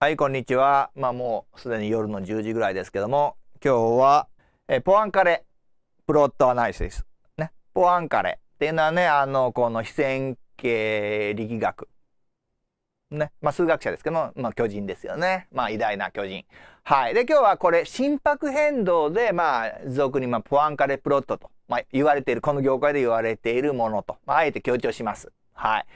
はい、こんにちは。まあもうすでに夜の10時ぐらいですけども、今日は、えポアンカレプロットアナリシス。ね。ポアンカレっていうのはね、あの、この非線形力学。ね。まあ数学者ですけども、まあ巨人ですよね。まあ偉大な巨人。はい。で、今日はこれ、心拍変動で、まあ俗に、まあ、ポアンカレプロットと、まあ言われている、この業界で言われているものと、まああえて強調します。はい。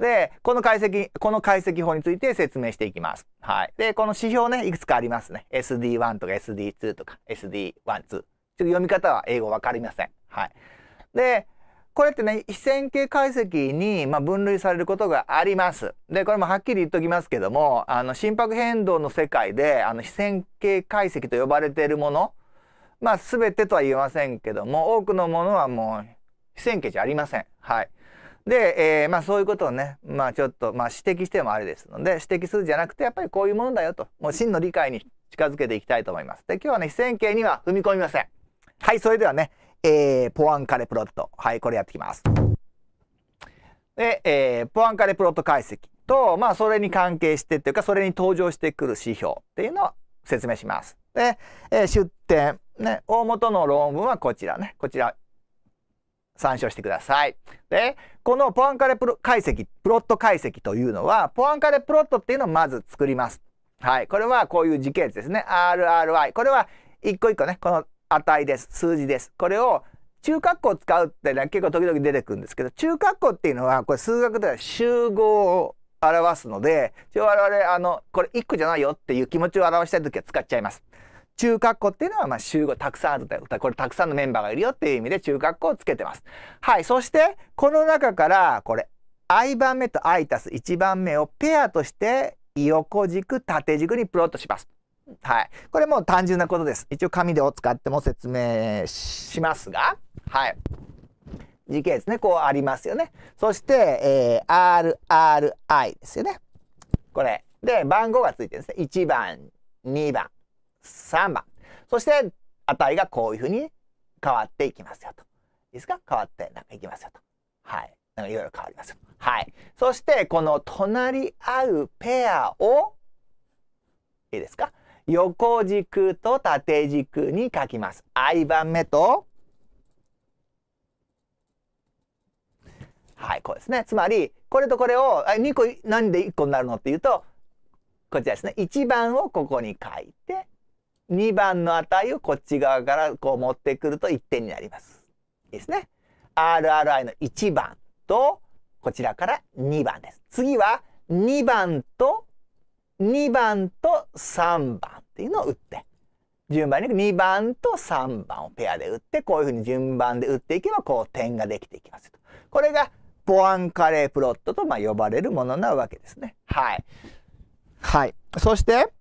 で、この解析、この解析法について説明していきます。はい。で、この指標ね、いくつかありますね。SD1 とか SD2 とか SD12。ちょっと読み方は英語わかりません。はい。で、これってね、非線形解析に、ま分類されることがあります。で、これもはっきり言っときますけども、あの、心拍変動の世界で、あの、非線形解析と呼ばれているもの、まあ、全てとは言えませんけども、多くのものはもう、非線形じゃありません。はい。で、えー、まあそういうことをね、まあちょっと、まあ指摘してもあれですので、指摘するじゃなくて、やっぱりこういうものだよと、もう真の理解に近づけていきたいと思います。で、今日はね、非線形には踏み込みません。はい、それではね、えー、ポアンカレプロット。はい、これやっていきます。で、えー、ポアンカレプロット解析と、まあそれに関係してっていうか、それに登場してくる指標っていうのを説明します。で、えー、出典、ね、大元の論文はこちらね、こちら参照してください。で、このポアンカレプロ解析、プロット解析というのは、ポアンカレプロットっていうのをまず作ります。はい。これはこういう時系列ですね。RRY。これは一個一個ね、この値です。数字です。これを中括弧を使うってね、結構時々出てくるんですけど、中括弧っていうのは、これ数学では集合を表すので、一応我々、あの、これ一個じゃないよっていう気持ちを表したい時は使っちゃいます。中括弧っていうのは、まあ、集合、たくさんあるという、これたくさんのメンバーがいるよっていう意味で中括弧をつけてます。はい。そして、この中から、これ、i 番目と i 足す1番目をペアとして横軸、縦軸にプロットします。はい。これもう単純なことです。一応紙でを使っても説明しますが、はい。時系ですね。こうありますよね。そして、えー、RRI ですよね。これ。で、番号がついてるんですね。1番、2番、3番。そして値がこういうふうに変わっていきますよと。いいですか変わってなんかいきますよと。はい。なんかいろいろ変わりますよ。はい。そしてこの隣り合うペアをいいですか横軸と縦軸に書きます。i 番目とはい、こうですね。つまり、これとこれを、2個、何で1個になるのっていうと、こちらですね。1番をここに書いて、2番の値をこっち側からこう持ってくると1点になります。いいですね。RRI の1番とこちらから2番です。次は2番と2番と3番っていうのを打って順番に2番と3番をペアで打ってこういうふうに順番で打っていけばこう点ができていきますこれがポアンカレープロットとま呼ばれるものなわけですね。はい。はい。そして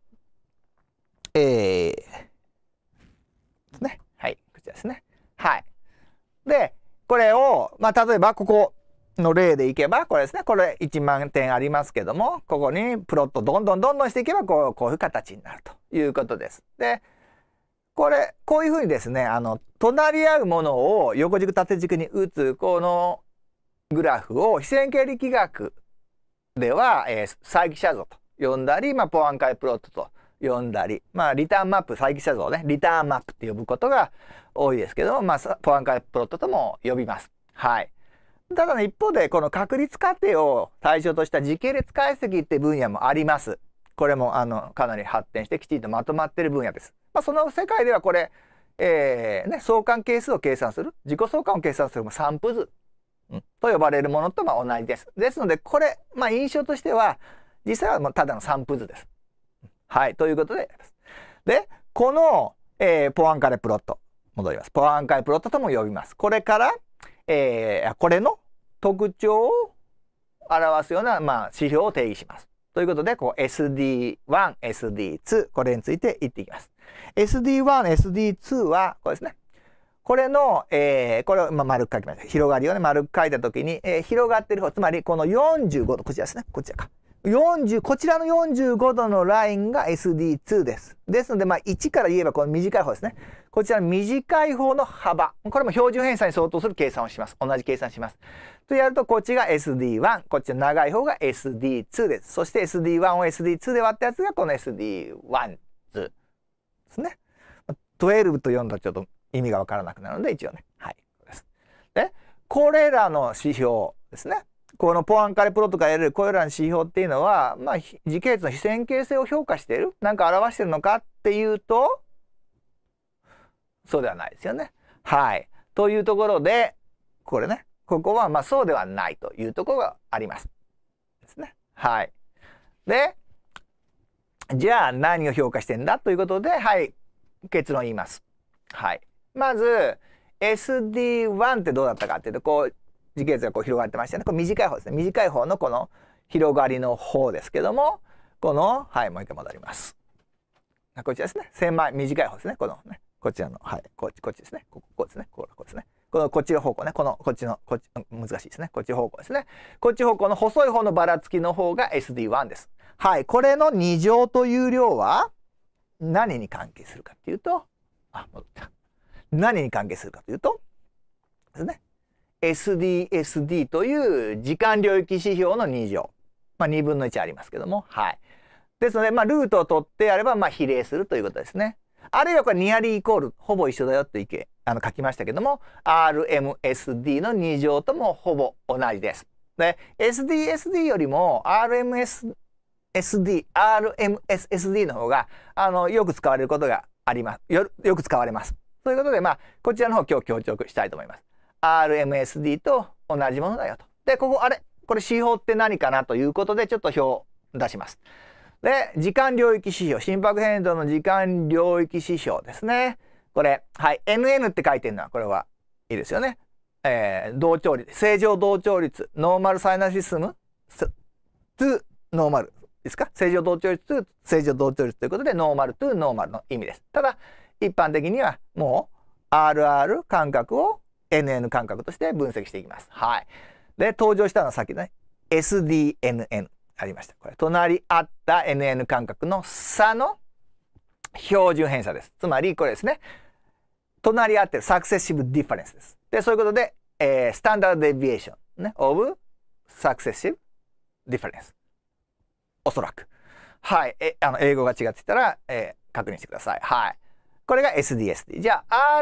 まあ、例えばここの例でいけばこれですねこれ1万点ありますけどもここにプロットどんどんどんどんしていけばこうこういう形になるということです。でこれこういうふうにですねあの隣り合うものを横軸縦軸に打つこのグラフを非線形力学では、えー、再起写像と呼んだり、まあ、ポアンカイプロットと呼んだり、まあ、リターンマップ再起写像ねリターンマップって呼ぶことが多いですけど、まあ、ポアンカイプロットとも呼びます。はい。ただね、一方で、この確率過程を対象とした時系列解析って分野もあります。これも、あの、かなり発展してきちんとまとまってる分野です。まあ、その世界ではこれ、えー、ね、相関係数を計算する、自己相関を計算するも散布図、うん、と呼ばれるものとま同じです。ですので、これ、まあ、印象としては、実際はもうただの散布図です。はい、ということでで、この、えー、ポアンカレプロット、戻ります。ポアンカレプロットとも呼びます。これから、えー、これの特徴を表すような、まあ、指標を定義します。ということで、こう SD1、SD2、これについて言っていきます。SD1、SD2 は、これですね。これの、えー、これを、まあ、丸く書きました。広がりをね、丸く書いたときに、えー、広がってる方、つまりこの45度、こちらですね。こちらか。40こちらの45度のラインが SD2 です。ですので、まあ、1から言えばこの短い方ですね。こちらの短い方の幅。これも標準偏差に相当する計算をします。同じ計算します。とやると、こっちが SD1、こっちの長い方が SD2 です。そして SD1 を SD2 で割ったやつがこの SD12 ですね。12と4だとちょっと意味がわからなくなるので、一応ね。はい。で、これらの指標ですね。このポアンカレプロとかやるこれらの指標っていうのは、まあ、時系列の非線形性を評価しているんか表してるのかっていうとそうではないですよね。はい。というところでこれねここはまあそうではないというところがあります。ですね。はい。でじゃあ何を評価してんだということではい結論言います。はい。まず SD1 ってどうだったかっていうとこう時系図がこう広がってましてねこれ短い方ですね短い方のこの広がりの方ですけどもこのはいもう一回戻ります。こちらですね千枚短い方ですねこのねこちらのはいこっちこっちですねここですねこうですねこのこっちの方向ねこのこっちのこっち難しいですねこっち方向ですねこっち方向の細い方のばらつきの方が SD1 です。はいこれの2乗という量は何に関係するかっていうとあ戻った何に関係するかというとですね SDSD という時間領域指標の2乗。まあ、2分の1ありますけども。はい。ですので、まあ、ルートを取ってやれば、まあ、比例するということですね。あるいはこれニアリーイコール、ほぼ一緒だよって意見、あの、書きましたけども、RMSD の2乗ともほぼ同じです。で、SDSD よりも RMS、SD、RMSSD の方が、あの、よく使われることがあります。よ、よく使われます。ということで、まあ、こちらの方今日強調したいと思います。RMSD と同じものだよと。で、ここ、あれこれ指標って何かなということで、ちょっと表を出します。で、時間領域指標、心拍変動の時間領域指標ですね。これ、はい、NN って書いてるのは、これはいいですよね。えー、同調率、正常同調率、ノーマルサイナシスム、ーノーマルですか正常同調率ー正常同調率ということで、ノーマルーノーマルの意味です。ただ、一般的にはもう RR 間隔を NN 感覚として分析していきます。はい。で、登場したのはさっきね、SDNN ありました。これ、隣あった NN 感覚の差の標準偏差です。つまり、これですね。隣り合ってるサクセシブディファレンスです。で、そういうことで、えー、スタンダードデビエーション、ね、オブサクセシブディファレンス。おそらく。はい。え、あの、英語が違ってたら、えー、確認してください。はい。これが SDSD。じゃあ、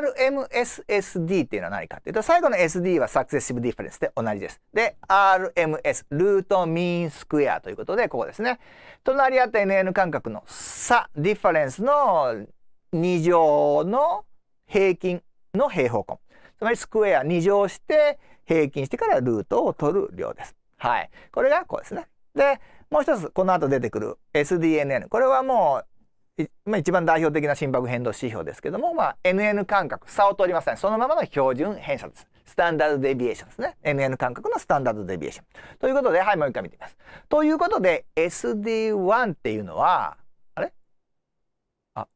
RMSSD っていうのは何かっていうと、最後の SD はサクセシブディフ e レンスで同じです。で、RMS、ルートミンスクエアということで、ここですね。隣り合った NN 間隔の差、f e ファレンスの2乗の平均の平方根。つまりスクエア2乗して平均してからルートを取る量です。はい。これがこうですね。で、もう一つ、この後出てくる SDNN。これはもうまあ、一番代表的な心拍変動指標ですけども、まあ、NN 間隔差を取りません、ね、そのままの標準偏差ですスタンダードデビエーションですね NN 間隔のスタンダードデビエーションということではいもう一回見てみますということで SD1 っていうのはあれあ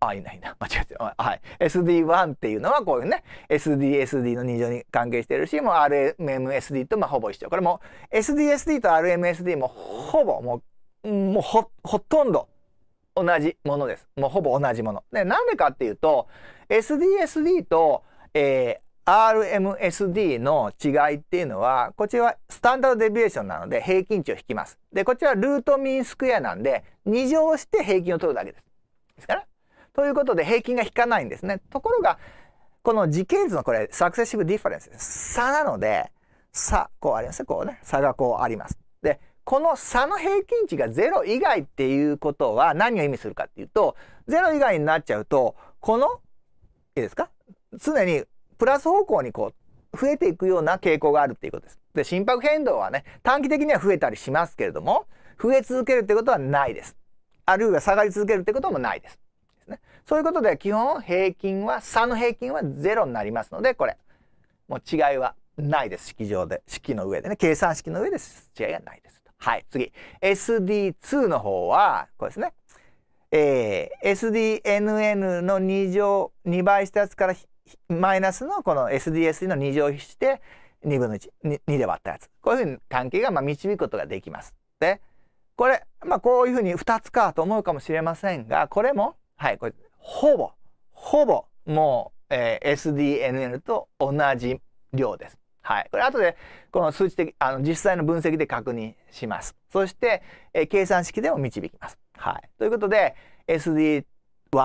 あいないな間違ってはい SD1 っていうのはこういうね SDSD の2乗に関係してるしもう RMSD とまあほぼ一緒これも SDSD と RMSD もほぼもうもうほとんど同じものです。もうほぼ同じもの。で、なんでかっていうと、SDSD と、えー、RMSD の違いっていうのは、こちらはスタンダードデビュエーションなので平均値を引きます。で、こちちはルートミンスクエアなんで、2乗して平均を取るだけです。ですから。ということで、平均が引かないんですね。ところが、この時系図のこれ、サクセシブディファレンス、差なので、差、こうありますこうね、差がこうあります。で、この差の平均値が0以外っていうことは何を意味するかっていうと、0以外になっちゃうと、この、いいですか常にプラス方向にこう、増えていくような傾向があるっていうことです。で、心拍変動はね、短期的には増えたりしますけれども、増え続けるってことはないです。あるいは下がり続けるってこともないです。ですね、そういうことで、基本平均は、差の平均は0になりますので、これ、もう違いはないです。式上で、式の上でね、計算式の上で違いがないです。はい、次。SD2 の方は、これですね。えー、SDNN の2乗、2倍したやつからマイナスのこの SDSD の2乗比して、2分の1、2で割ったやつ。こういうふうに関係がまあ導くことができます。で、これ、まあこういうふうに2つかと思うかもしれませんが、これも、はい、これ、ほぼ、ほぼ、もう、えー、SDNN と同じ量です。はい。これ後で、この数値的、あの、実際の分析で確認します。そして、え計算式でも導きます。はい。ということで、SD1。こ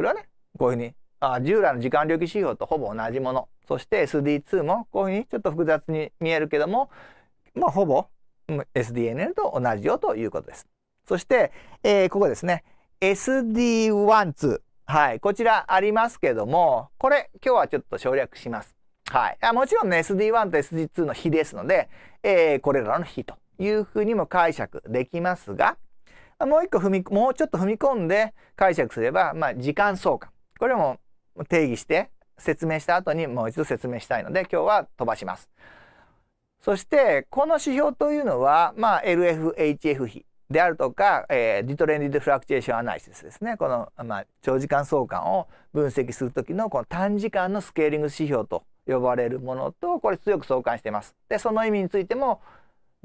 れはね、こういうふうに、あ従来の時間領域指標とほぼ同じもの。そして SD2 も、こういうふうにちょっと複雑に見えるけども、まあ、ほぼ SDNL と同じよということです。そして、えー、ここですね。SD12。はい。こちらありますけども、これ今日はちょっと省略します。はい。もちろんね、SD1 と SD2 の比ですので、えー、これらの比というふうにも解釈できますが、もう一個踏み、もうちょっと踏み込んで解釈すれば、まあ、時間相関。これも定義して説明した後にもう一度説明したいので、今日は飛ばします。そして、この指標というのは、まあ、LFHF 比であるとか、えー、ディトレンディドフラクチュエーションアナリシスですね。この、まあ、長時間相関を分析するときのこの短時間のスケーリング指標と呼ばれるものとこれ強く相関しています。でその意味についても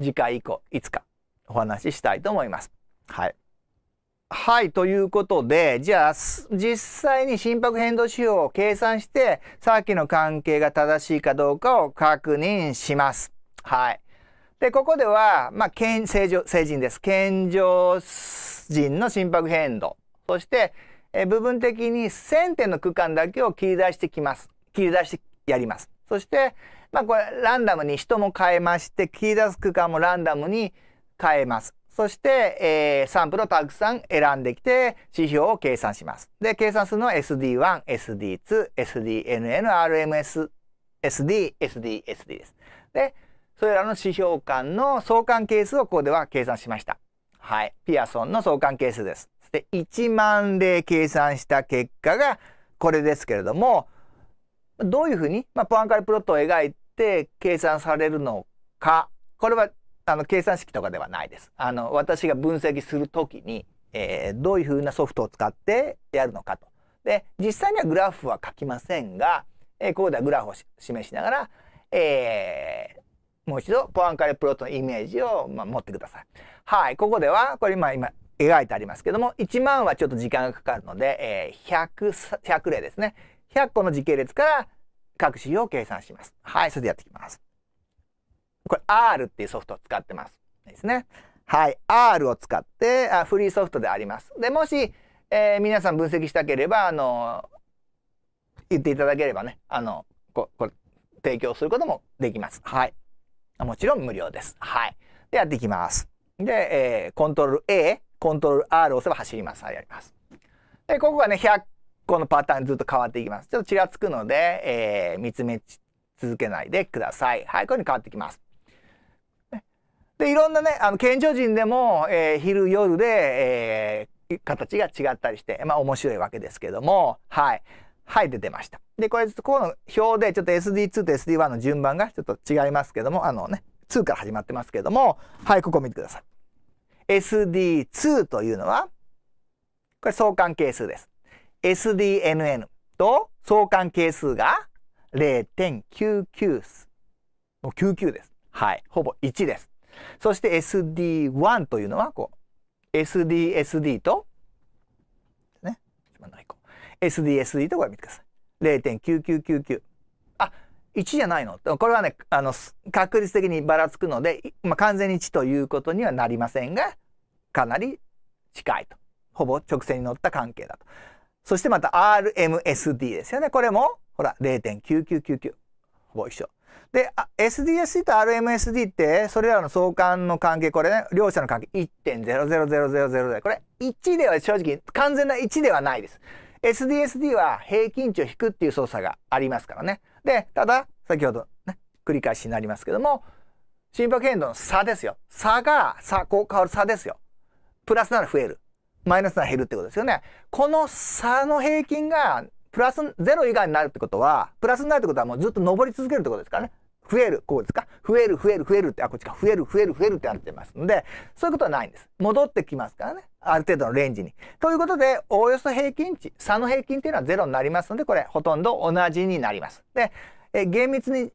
次回以降いつかお話ししたいと思います。はい、はい、ということで、じゃあ、実際に心拍変動指標を計算して、さっきの関係が正しいかどうかを確認します。はい。で、ここでは、まあ、健正常、成人です。健常人の心拍変動。そして、部分的に1000点の区間だけを切り出してきます。切り出してやります。そして、まあこれランダムに人も変えまして、キー出す区間もランダムに変えます。そして、えー、サンプルをたくさん選んできて指標を計算します。で、計算するのは SD1、SD2、SDNN、RMS、SD、SD、SD です。で、それらの指標間の相関係数をここでは計算しました。はい。ピアソンの相関係数です。で、1万例計算した結果がこれですけれども、どういうふうに、まあ、ポアンカレプロットを描いて計算されるのか、これはあの計算式とかではないです。あの私が分析するときに、えー、どういうふうなソフトを使ってやるのかと。で、実際にはグラフは書きませんが、えー、ここではグラフを示しながら、えー、もう一度ポアンカレプロットのイメージを、まあ、持ってください。はい、ここでは、これ今、今、描いてありますけども、1万はちょっと時間がかかるので、えー、100, 100例ですね。100個の時系列から各種を計算します。はい、それでやっていきます。これ R っていうソフトを使ってます。ですね。はい、R を使ってあフリーソフトであります。で、もし、えー、皆さん分析したければ、あの言っていただければね、あのここれ提供することもできます。はい。もちろん無料です。はい。で、やっていきます。で、えー、コントロール A、コントロール R を押せば走ります。はい、やります。で、ここがね、100このパターンずっと変わっていきます。ちょっとちらつくので、えー、見つめ続けないでください。はい、こういう風に変わってきます。で、いろんなね、あの、健常人でも、えー、昼夜で、えー、形が違ったりして、まあ面白いわけですけども、はい。はい、出てました。で、これ、この表で、ちょっと SD2 と SD1 の順番がちょっと違いますけども、あのね、2から始まってますけども、はい、ここ見てください。SD2 というのは、これ相関係数です。SDNN と相関係数が0.99です。もう99です。はい。ほぼ1です。そして SD1 というのはこう SDSD と、ね、一番 d い子。SDSD とこれ見てください。0.9999。あ、1じゃないのこれはね、あの、確率的にばらつくので、まあ、完全に1ということにはなりませんが、かなり近いと。ほぼ直線に乗った関係だと。そしてまた RMSD ですよね。これも、ほら、0.9999。ほぼ一緒。で、s d s d と RMSD って、それらの相関の関係、これね、両者の関係1.00000で、これ1では正直完全な1ではないです。SDSD は平均値を引くっていう操作がありますからね。で、ただ、先ほどね、繰り返しになりますけども、心拍変動の差ですよ。差が、差、こう変わる差ですよ。プラスなら増える。マイナスが減るってことですよね。この差の平均がプラス0以外になるってことは、プラスになるってことはもうずっと上り続けるってことですからね。増える、こうですか増える、増える、増えるって、あ、こっちか、増える、増える、増えるってなってますので、そういうことはないんです。戻ってきますからね。ある程度のレンジに。ということで、おおよそ平均値、差の平均っていうのは0になりますので、これ、ほとんど同じになります。で、え厳密に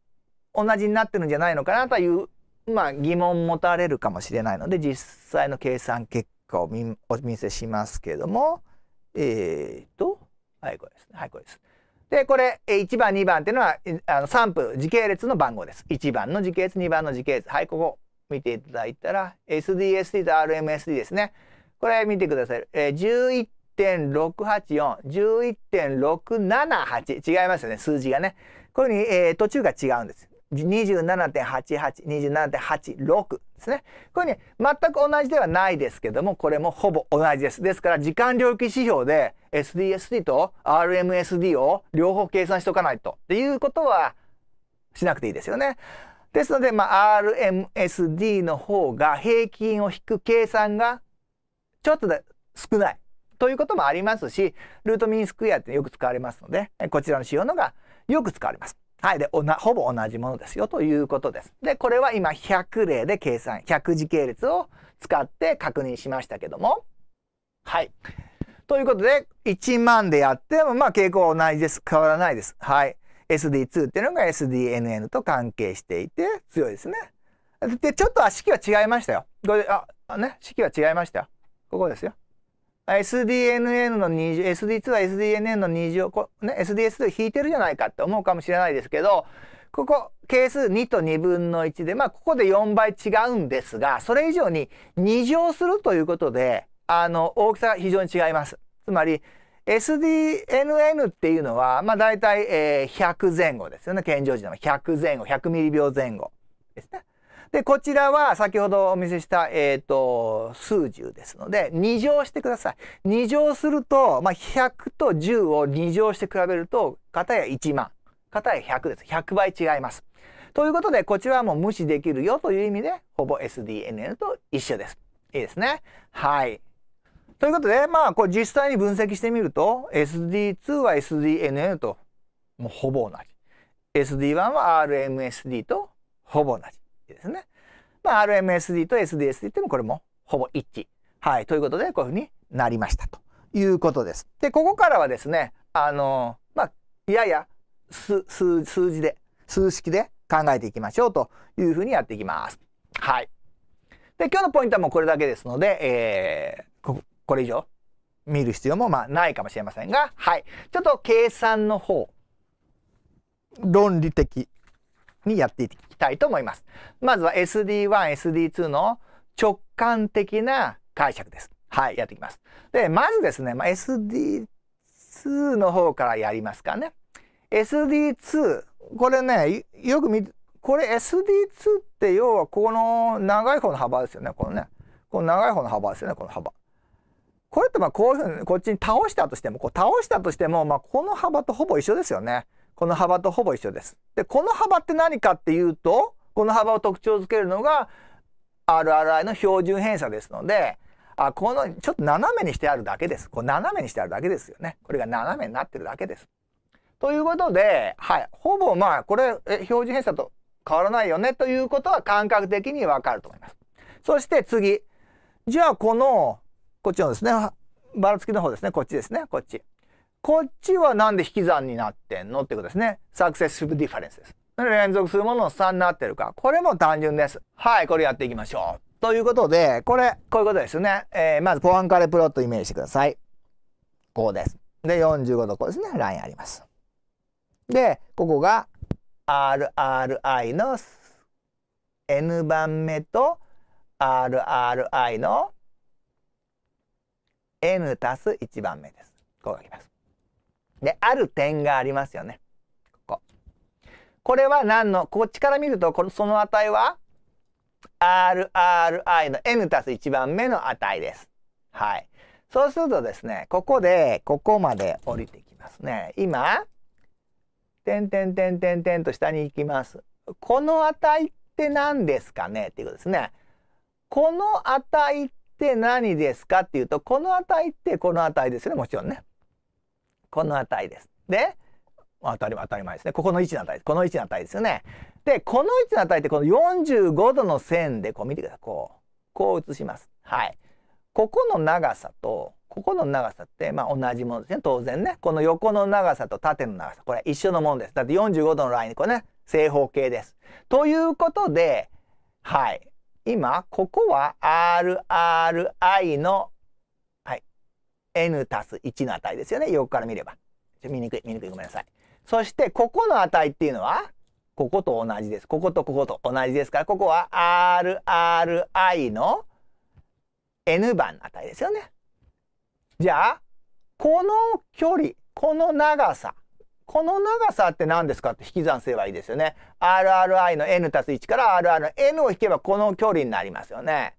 同じになってるんじゃないのかなという、まあ、疑問持たれるかもしれないので、実際の計算結果。果をお見せしますけれども、えっ、ー、と、はい、これですね。はい、これです。で、これ、1番、2番っていうのは、あの散布、時系列の番号です。1番の時系列、2番の時系列。はい、ここ見ていただいたら、SDSD と RMSD ですね。これ見てください。えー、11.684、11.678。違いますよね、数字がね。こういうふうに、えー、途中が違うんです。27.88、27.86ですね。これね、全く同じではないですけども、これもほぼ同じです。ですから、時間領域指標で SDSD と RMSD を両方計算しておかないと。っていうことはしなくていいですよね。ですので、まあ、RMSD の方が平均を引く計算がちょっとで少ないということもありますし、ルートミンスクエアってよく使われますので、こちらの仕様のがよく使われます。はい。で、おな、ほぼ同じものですよということです。で、これは今100例で計算、100次系列を使って確認しましたけども。はい。ということで、1万でやっても、まあ傾向は同じです。変わらないです。はい。SD2 っていうのが SDNN と関係していて強いですね。で、ちょっと式は違いましたよ。これ、あ、ね、式は違いましたよ。ここですよ。SDNN の2乗、SD2 は SDNN の2乗、ね、SDS2 引いてるじゃないかって思うかもしれないですけど、ここ、係数2と2分の1で、まあ、ここで4倍違うんですが、それ以上に2乗するということで、あの、大きさが非常に違います。つまり、SDNN っていうのは、まあ、大体、えー、100前後ですよね。健常時の100前後、100ミリ秒前後ですね。で、こちらは先ほどお見せした、えっ、ー、と、数十ですので、2乗してください。2乗すると、まあ、100と10を2乗して比べると、片や1万、片や100です。100倍違います。ということで、こちらはもう無視できるよという意味で、ほぼ SDNN と一緒です。いいですね。はい。ということで、まあ、これ実際に分析してみると、SD2 は SDNN と、もうほぼ同じ。SD1 は RMSD とほぼ同じ。ですね。まあ、RMSD と SDSD ってもこれもほぼ一致。はい。ということで、こういうふうになりましたということです。で、ここからはですね、あのまあ、やや数字で、数式で考えていきましょうというふうにやっていきます。はい。で、今日のポイントはもうこれだけですので、えー、これ以上見る必要もまあないかもしれませんが、はい。ちょっと計算の方、論理的にやっていきたいと思います。まずは SD1、SD2 の直感的な解釈です。はい、やっていきます。で、まずですね、まあ、SD2 の方からやりますかね。SD2、これね、よく見、これ SD2 って要はこの長い方の幅ですよね、このね。この長い方の幅ですよね、この幅。これってまあこういうふうにこっちに倒したとしても、こう倒したとしても、まあこの幅とほぼ一緒ですよね。この幅とほぼ一緒です。で、この幅って何かっていうと、この幅を特徴づけるのが RRI の標準偏差ですので、あ、この、ちょっと斜めにしてあるだけです。これ斜めにしてあるだけですよね。これが斜めになってるだけです。ということで、はい。ほぼまあ、これ、標準偏差と変わらないよねということは感覚的にわかると思います。そして次。じゃあ、この、こっちのですね、ばらつきの方ですね。こっちですね。こっち。こっちはなんで引き算になってんのってことですね。サクセスブディファレンスです。連続するものの3になってるか。これも単純です。はい、これやっていきましょう。ということで、これ、こういうことですよね。えー、まず、ポアンカレプロットイメージしてください。こうです。で、45度こうですね。ラインあります。で、ここが RRI の N 番目と RRI の N たす1番目です。こう書きます。で、ある点がありますよね。ここ。これは何の、こっちから見ると、このその値は RRI の n たす1番目の値です。はい。そうするとですね、ここで、ここまで降りてきますね。今、点点点点点と下に行きます。この値って何ですかねっていうことですね。この値って何ですかっていうと、この値ってこの値ですよね、もちろんね。この値です。で、当たり当たり前ですね。ここの位置の値です。この位置の値ですよね。で、この位置の値ってこの45度の線でこう見てください。こう、こう写します。はい。ここの長さと、ここの長さってまあ同じものですね。当然ね。この横の長さと縦の長さ。これは一緒のものです。だって45度のライン、これね、正方形です。ということで、はい。今、ここは RRI の n たす1の値ですよね。横から見れば。見にくい、見にくい、ごめんなさい。そして、ここの値っていうのは、ここと同じです。こことここと同じですから、ここは RRI の n 番の値ですよね。じゃあ、この距離、この長さ、この長さって何ですかって引き算すればいいですよね。RRI の n たす1から RR の n を引けばこの距離になりますよね。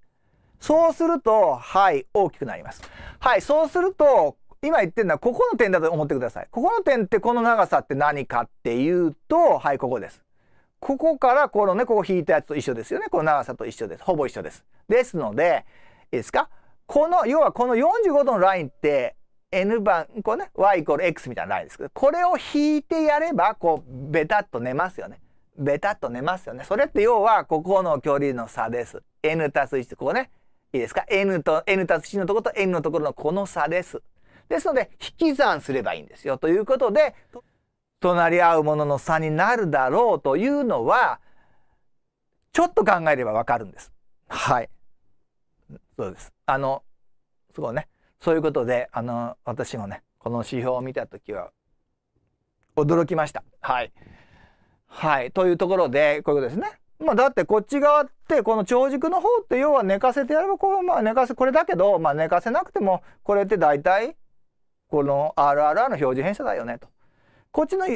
そうすると、はい、大きくなります。はい、そうすると、今言ってるのはここの点だと思ってください。ここの点ってこの長さって何かっていうと、はい、ここです。ここからこのね、ここ引いたやつと一緒ですよね。この長さと一緒です。ほぼ一緒です。ですので、いいですかこの、要はこの45度のラインって、n 番、こうね、y イコール x みたいなラインですけど、これを引いてやれば、こう、ベタっと寝ますよね。ベタっと寝ますよね。それって要は、ここの距離の差です。n たす1、ここね、いいですか ?n と、n たす1のところと n のところのこの差です。ですので、引き算すればいいんですよ。ということで、隣り合うものの差になるだろうというのは、ちょっと考えればわかるんです。はい。そうです。あの、すごいね。そういうことで、あの、私もね、この指標を見た時は、驚きました。はい。はい。というところで、こういうことですね。まあ、だってこっち側ってこの長軸の方って要は寝かせてやればこう、まあ、寝かせこれだけど、まあ、寝かせなくてもこれって大体この RRR の表示偏差だよねと。こっちの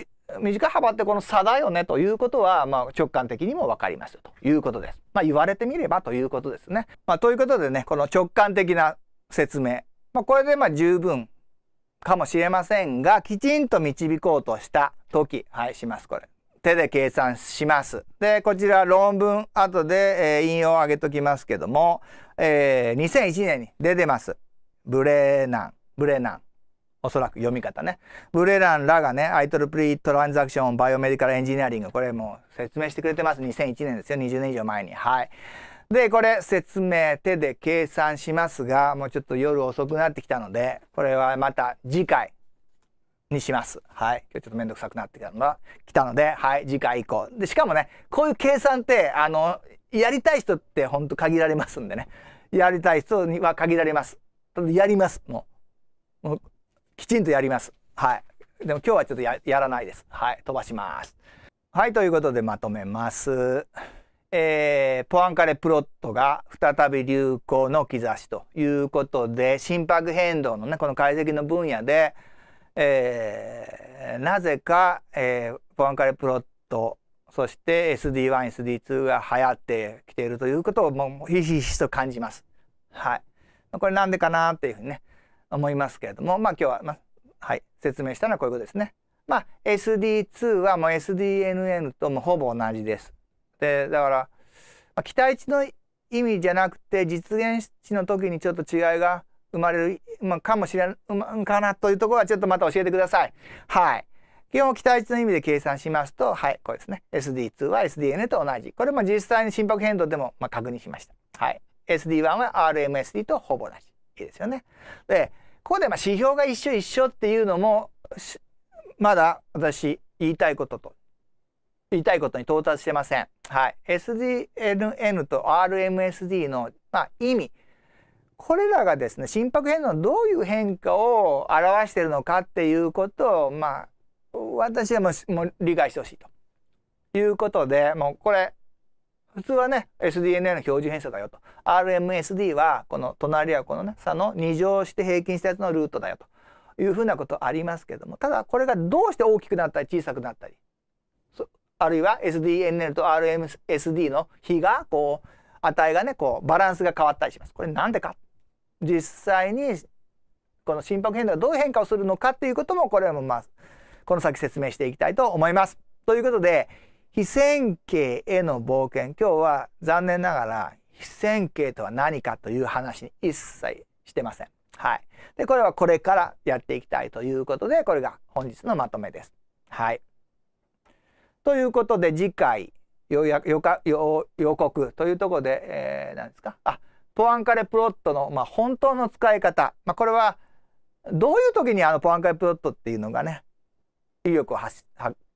短い幅ってこの差だよねということは、まあ、直感的にも分かりますよということです。まあ、言われてみればということですね。まあ、ということでねこの直感的な説明、まあ、これでまあ十分かもしれませんがきちんと導こうとした時、はい、しますこれ。手で計算します。で、こちら論文後で、えー、引用を挙げときますけども、えー、2001年に出てます。ブレーナン、ブレーナン。おそらく読み方ね。ブレランらがね、IEEE トランザクションバイオメディカルエンジニアリング。これもう説明してくれてます。2001年ですよ。20年以上前に。はい。で、これ説明手で計算しますが、もうちょっと夜遅くなってきたので、これはまた次回にします。はい。今日ちょっとめんどくさくなってきたのが、来たので、はい、次回以降。で、しかもね、こういう計算って、あの、やりたい人ってほんと限られますんでね。やりたい人には限られます。やります。もう。もうきちんとやります。はい。でも今日はちょっとやらないです。はい。飛ばします。はい。ということでまとめます。えー、ポアンカレプロットが再び流行の兆しということで、心拍変動のね、この解析の分野で、えー、なぜか、えー、ポアンカレプロットそして SD1、SD2 が流行ってきているということをもうひしひしと感じます。はい。これなんでかなっていうふうにね、思いますけれども、まあ今日は、まあ、はい、説明したのはこういうことですね。まあ SD2 はもう SDNN ともほぼ同じです。で、だから、まあ、期待値の意味じゃなくて実現値の時にちょっと違いが生まれる、まあ、かもしれん、ま、かなというところはちょっとまた教えてください。はい。基本期待値の意味で計算しますと、はい、これですね。SD2 は SDN と同じ。これも実際に心拍変動でも、まあ、確認しました。はい。SD1 は RMSD とほぼ同じ。いいですよね。で、ここでまあ指標が一緒一緒っていうのも、まだ私言いたいことと言いたいことに到達してません。はい。SDNN と RMSD の、まあ、意味、これらがですね心拍変動のどういう変化を表しているのかっていうことをまあ私はもう理解してほしいということでもうこれ普通はね SDNA の標準偏差だよと RMSD はこの隣はこのね差の2乗して平均したやつのルートだよというふうなことありますけどもただこれがどうして大きくなったり小さくなったりあるいは s d n N. と RMSD の比がこう値がねこうバランスが変わったりします。これなんでか実際にこの心拍変動がどういう変化をするのかっていうこともこれもまあこの先説明していきたいと思います。ということで非線形への冒険今日は残念ながら非線形とは何かという話に一切してません。はい。でこれはこれからやっていきたいということでこれが本日のまとめです。はい。ということで次回予約予告というところで、えー、何ですかあポアンカレプロットの、まあ、本当の使い方、まあ、これはどういう時にあのポアンカレプロットっていうのがね威力を発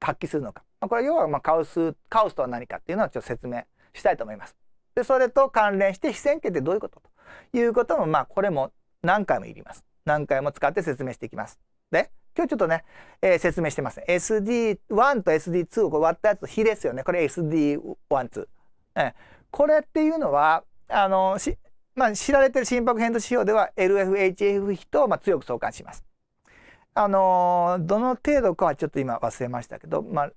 揮するのか、まあ、これ要はまあカオスカオスとは何かっていうのをちょっと説明したいと思います。でそれと関連して非線形ってどういうことということもまあこれも何回もいります。何回も使って説明していきます。で今日ちょっとね、えー、説明してます。SD1 と SD2 をこ割ったやつ比ですよね。これ SD12。えこれっていうのはあのしまあ、知られてる心拍変動指標では LFHF 比と、まあ、強く相関します。あのー、どの程度かはちょっと今忘れましたけど、ま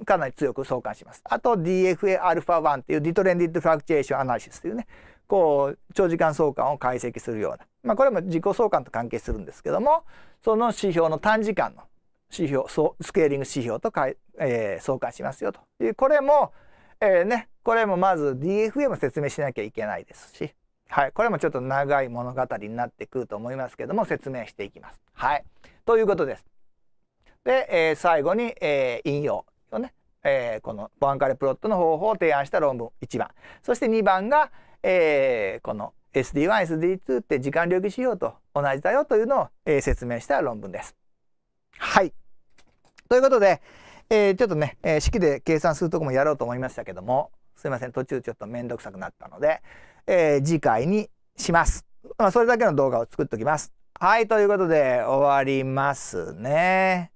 あ、かなり強く相関します。あと DFAα1 っていうディトレンディッドフラクチュエーションアナリシスというね、こう、長時間相関を解析するような。まあ、これも自己相関と関係するんですけども、その指標の短時間の指標、スケーリング指標とか、えー、相関しますよという。これも、えー、ね、これもまず DFA も説明しなきゃいけないですし、はい、これもちょっと長い物語になってくると思いますけども説明していきます。はい、ということです。で、えー、最後に、えー、引用をね、えー、このボアンカレプロットの方法を提案した論文1番そして2番が、えー、この SD1SD2 って時間領域指標と同じだよというのを、えー、説明した論文です。はいということで、えー、ちょっとね、えー、式で計算するとこもやろうと思いましたけどもすいません途中ちょっと面倒くさくなったので。えー、次回にします。まあ、それだけの動画を作っておきます。はい、ということで終わりますね。